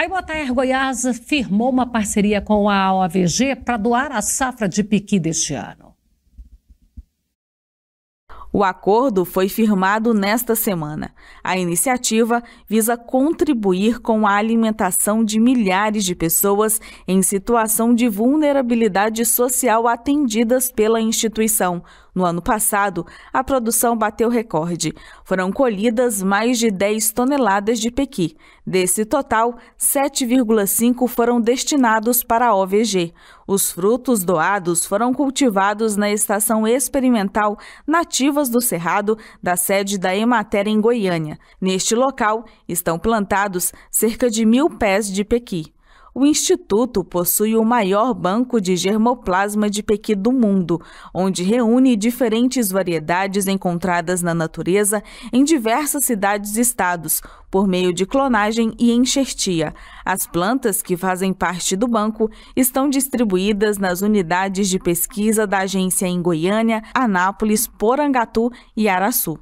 A Iguataer Goiás firmou uma parceria com a OAVG para doar a safra de piqui deste ano. O acordo foi firmado nesta semana. A iniciativa visa contribuir com a alimentação de milhares de pessoas em situação de vulnerabilidade social atendidas pela instituição. No ano passado, a produção bateu recorde. Foram colhidas mais de 10 toneladas de pequi. Desse total, 7,5 foram destinados para a OVG. Os frutos doados foram cultivados na estação experimental Nativas do Cerrado, da sede da Emater em Goiânia. Neste local, estão plantados cerca de mil pés de pequi. O Instituto possui o maior banco de germoplasma de Pequi do mundo, onde reúne diferentes variedades encontradas na natureza em diversas cidades e estados, por meio de clonagem e enxertia. As plantas que fazem parte do banco estão distribuídas nas unidades de pesquisa da agência em Goiânia, Anápolis, Porangatu e Araçu.